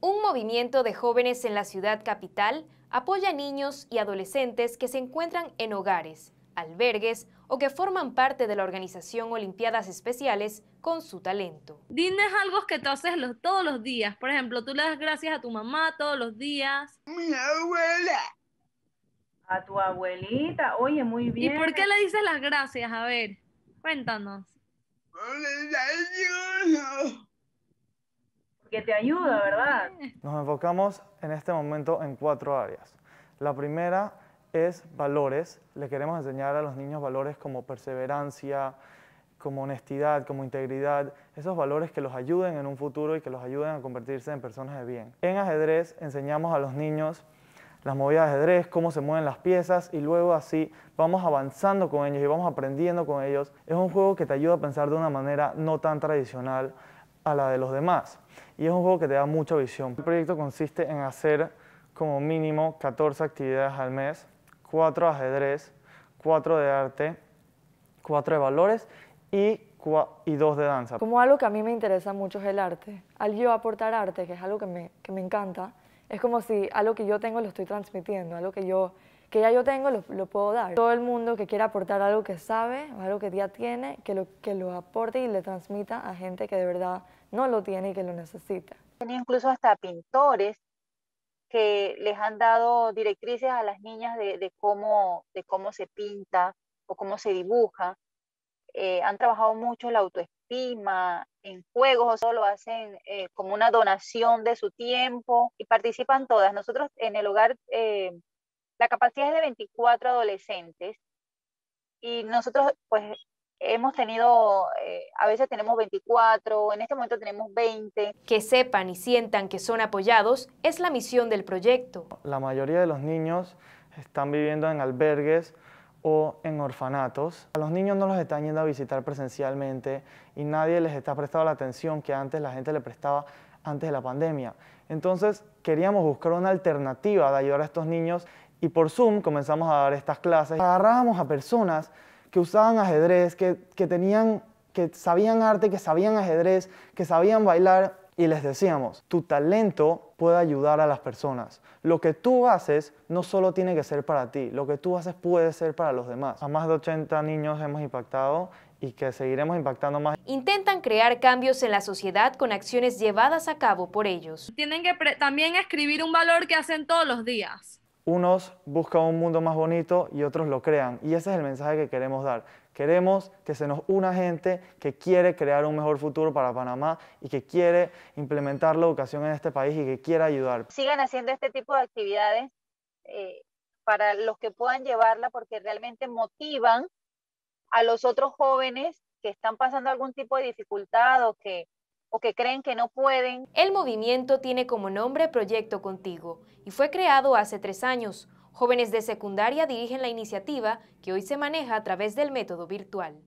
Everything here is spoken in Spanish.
Un movimiento de jóvenes en la ciudad capital apoya a niños y adolescentes que se encuentran en hogares, albergues o que forman parte de la organización Olimpiadas Especiales con su talento. Dime algo que tú haces todos los días. Por ejemplo, tú le das gracias a tu mamá todos los días. Mi abuela. A tu abuelita. Oye, muy bien. ¿Y por qué le dices las gracias? A ver, cuéntanos te ayuda, ¿verdad? Nos enfocamos en este momento en cuatro áreas. La primera es valores. Le queremos enseñar a los niños valores como perseverancia, como honestidad, como integridad, esos valores que los ayuden en un futuro y que los ayuden a convertirse en personas de bien. En ajedrez enseñamos a los niños las movidas de ajedrez, cómo se mueven las piezas y luego así vamos avanzando con ellos y vamos aprendiendo con ellos. Es un juego que te ayuda a pensar de una manera no tan tradicional, a la de los demás. Y es un juego que te da mucha visión. El proyecto consiste en hacer como mínimo 14 actividades al mes, 4 ajedrez, 4 de arte, 4 de valores y, y 2 de danza. Como algo que a mí me interesa mucho es el arte. Al yo aportar arte, que es algo que me, que me encanta, es como si algo que yo tengo lo estoy transmitiendo, algo que yo que ya yo tengo lo, puedo dar. Todo el mundo que quiera aportar algo que sabe, algo que ya tiene, que lo, que lo aporte y le transmita a gente que de verdad no lo tiene y que lo necesita. Tenía incluso hasta pintores que les han dado directrices a las niñas de, cómo, de cómo se pinta o cómo se dibuja. Eh, han trabajado mucho la autoestima, en juegos o solo hacen eh, como una donación de su tiempo y participan todas. Nosotros en el hogar eh, la capacidad es de 24 adolescentes y nosotros pues hemos tenido, eh, a veces tenemos 24, en este momento tenemos 20. Que sepan y sientan que son apoyados es la misión del proyecto. La mayoría de los niños están viviendo en albergues o en orfanatos. A los niños no los están yendo a visitar presencialmente y nadie les está prestando la atención que antes la gente le prestaba antes de la pandemia. Entonces queríamos buscar una alternativa de ayudar a estos niños y por Zoom comenzamos a dar estas clases. Agarrábamos a personas que usaban ajedrez, que, que, tenían, que sabían arte, que sabían ajedrez, que sabían bailar y les decíamos, tu talento puede ayudar a las personas. Lo que tú haces no solo tiene que ser para ti, lo que tú haces puede ser para los demás. A más de 80 niños hemos impactado y que seguiremos impactando más. Intentan crear cambios en la sociedad con acciones llevadas a cabo por ellos. Tienen que también escribir un valor que hacen todos los días. Unos buscan un mundo más bonito y otros lo crean. Y ese es el mensaje que queremos dar. Queremos que se nos una gente que quiere crear un mejor futuro para Panamá y que quiere implementar la educación en este país y que quiera ayudar. Sigan haciendo este tipo de actividades eh, para los que puedan llevarla porque realmente motivan a los otros jóvenes que están pasando algún tipo de dificultad o que o que creen que no pueden. El movimiento tiene como nombre Proyecto Contigo y fue creado hace tres años. Jóvenes de secundaria dirigen la iniciativa que hoy se maneja a través del método virtual.